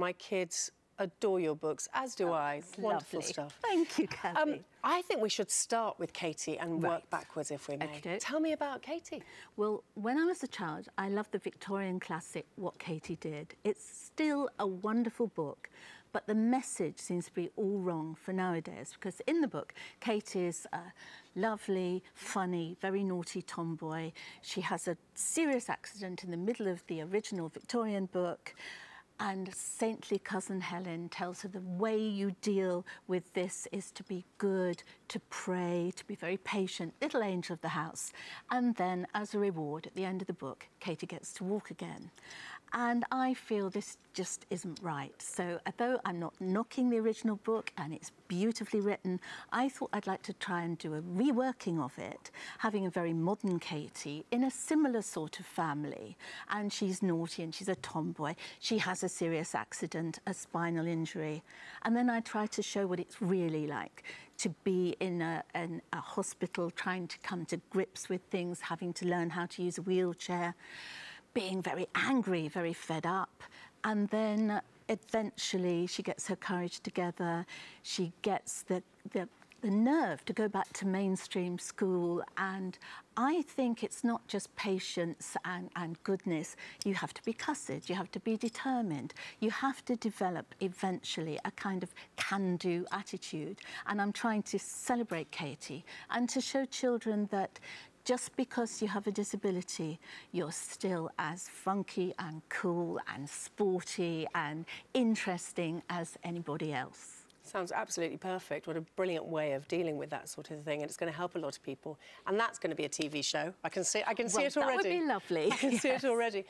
My kids adore your books, as do oh, I. Wonderful lovely. stuff. Thank you, um, Kathy. Um, I think we should start with Katie and right. work backwards, if we may. Okay. Tell me about Katie. Well, when I was a child, I loved the Victorian classic, What Katie Did. It's still a wonderful book, but the message seems to be all wrong for nowadays, because in the book, Katie is a lovely, funny, very naughty tomboy. She has a serious accident in the middle of the original Victorian book and saintly cousin Helen tells her the way you deal with this is to be good, to pray, to be very patient, little angel of the house. And then, as a reward, at the end of the book, Katie gets to walk again. And I feel this just isn't right. So, although I'm not knocking the original book and it's beautifully written, I thought I'd like to try and do a reworking of it, having a very modern Katie in a similar sort of family. And she's naughty and she's a tomboy. She has a serious accident, a spinal injury. And then I try to show what it's really like to be in a, a hospital, trying to come to grips with things, having to learn how to use a wheelchair, being very angry, very fed up. And then eventually she gets her courage together. She gets the, the the nerve to go back to mainstream school. And I think it's not just patience and, and goodness. You have to be cussed, you have to be determined, you have to develop eventually a kind of can do attitude. And I'm trying to celebrate Katie and to show children that just because you have a disability, you're still as funky and cool and sporty and interesting as anybody else. Sounds absolutely perfect. What a brilliant way of dealing with that sort of thing, and it's going to help a lot of people. And that's going to be a TV show. I can see, I can well, see it already. That would be lovely. I can yes. see it already.